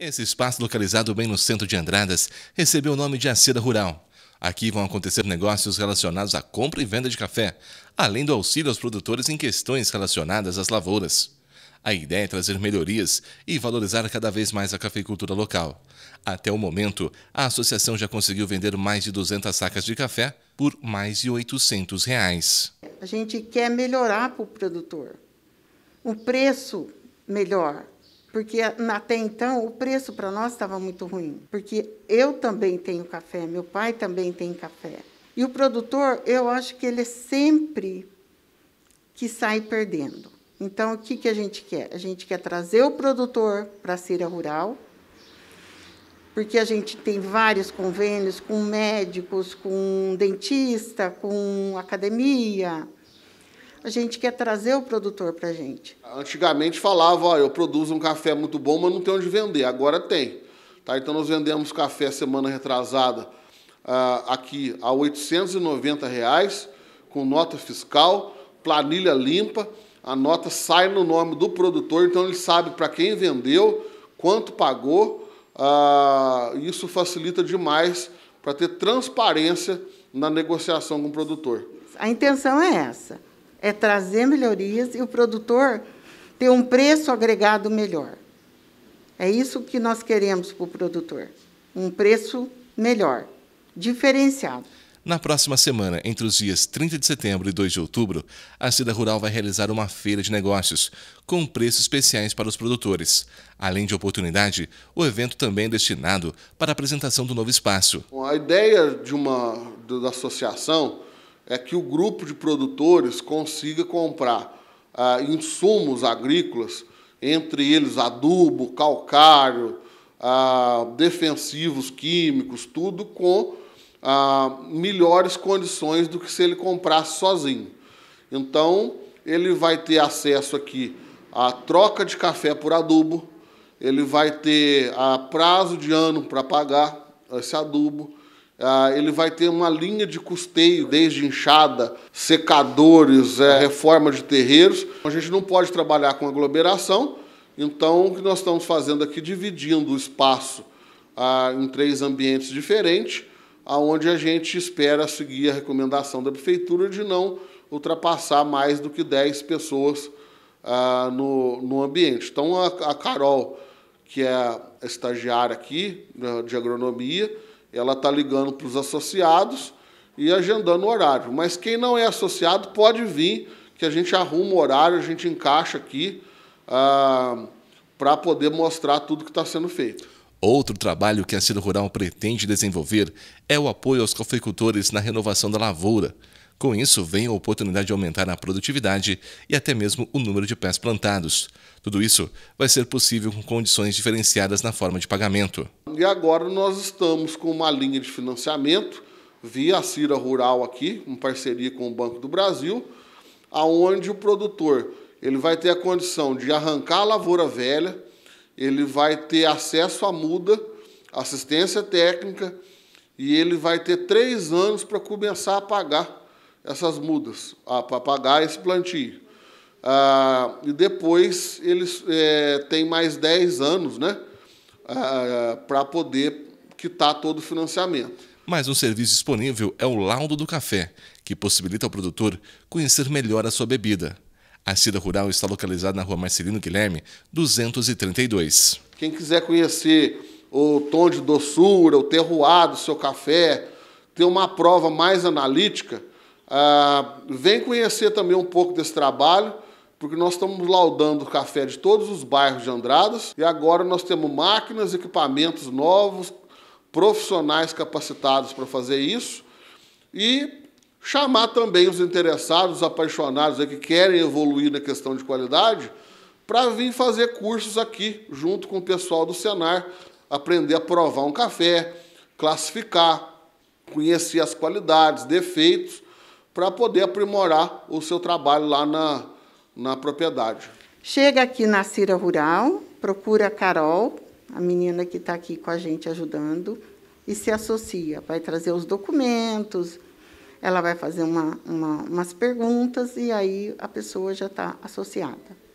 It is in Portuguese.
Esse espaço, localizado bem no centro de Andradas, recebeu o nome de Acida Rural. Aqui vão acontecer negócios relacionados à compra e venda de café, além do auxílio aos produtores em questões relacionadas às lavouras. A ideia é trazer melhorias e valorizar cada vez mais a cafeicultura local. Até o momento, a associação já conseguiu vender mais de 200 sacas de café por mais de 800 reais. A gente quer melhorar para o produtor, o preço melhor, porque até então o preço para nós estava muito ruim. Porque eu também tenho café, meu pai também tem café. E o produtor, eu acho que ele é sempre que sai perdendo. Então, o que, que a gente quer? A gente quer trazer o produtor para a Cira Rural, porque a gente tem vários convênios com médicos, com dentista, com academia, a gente quer trazer o produtor para a gente. Antigamente falava, ó, eu produzo um café muito bom, mas não tem onde vender. Agora tem. Tá? Então nós vendemos café semana retrasada uh, aqui a R$ 890, reais, com nota fiscal, planilha limpa. A nota sai no nome do produtor, então ele sabe para quem vendeu, quanto pagou. Uh, isso facilita demais para ter transparência na negociação com o produtor. A intenção é essa é trazer melhorias e o produtor ter um preço agregado melhor. É isso que nós queremos para o produtor: um preço melhor, diferenciado. Na próxima semana, entre os dias 30 de setembro e 2 de outubro, a Cida Rural vai realizar uma feira de negócios, com preços especiais para os produtores. Além de oportunidade, o evento também é destinado para a apresentação do novo espaço. A ideia de uma da associação é que o grupo de produtores consiga comprar ah, insumos agrícolas, entre eles adubo, calcário, ah, defensivos químicos, tudo com ah, melhores condições do que se ele comprasse sozinho. Então, ele vai ter acesso aqui à troca de café por adubo, ele vai ter a ah, prazo de ano para pagar esse adubo, ah, ele vai ter uma linha de custeio, desde enxada, secadores, é, reforma de terreiros. A gente não pode trabalhar com aglomeração, então o que nós estamos fazendo aqui, dividindo o espaço ah, em três ambientes diferentes, aonde a gente espera seguir a recomendação da prefeitura de não ultrapassar mais do que 10 pessoas ah, no, no ambiente. Então a, a Carol, que é a estagiária aqui né, de agronomia, ela está ligando para os associados e agendando o horário. Mas quem não é associado pode vir, que a gente arruma o horário, a gente encaixa aqui ah, para poder mostrar tudo que está sendo feito. Outro trabalho que a Ciro Rural pretende desenvolver é o apoio aos cafeicultores na renovação da lavoura. Com isso, vem a oportunidade de aumentar a produtividade e até mesmo o número de pés plantados. Tudo isso vai ser possível com condições diferenciadas na forma de pagamento. E agora nós estamos com uma linha de financiamento via a Cira Rural aqui, em parceria com o Banco do Brasil, aonde o produtor ele vai ter a condição de arrancar a lavoura velha, ele vai ter acesso à muda, assistência técnica e ele vai ter três anos para começar a pagar essas mudas, para pagar esse plantio. Ah, e depois eles é, têm mais 10 anos, né? uh, ah, para poder quitar todo o financiamento. Mas um serviço disponível é o laudo do café, que possibilita ao produtor conhecer melhor a sua bebida. A Cida Rural está localizada na rua Marcelino Guilherme, 232. Quem quiser conhecer o tom de doçura, o terroir do seu café, ter uma prova mais analítica, uh, vem conhecer também um pouco desse trabalho porque nós estamos laudando o café de todos os bairros de Andradas e agora nós temos máquinas, equipamentos novos, profissionais capacitados para fazer isso e chamar também os interessados, os apaixonados que querem evoluir na questão de qualidade para vir fazer cursos aqui junto com o pessoal do Senar, aprender a provar um café, classificar, conhecer as qualidades, defeitos, para poder aprimorar o seu trabalho lá na, na propriedade. Chega aqui na Cira Rural, procura a Carol, a menina que está aqui com a gente ajudando, e se associa. Vai trazer os documentos, ela vai fazer uma, uma, umas perguntas e aí a pessoa já está associada.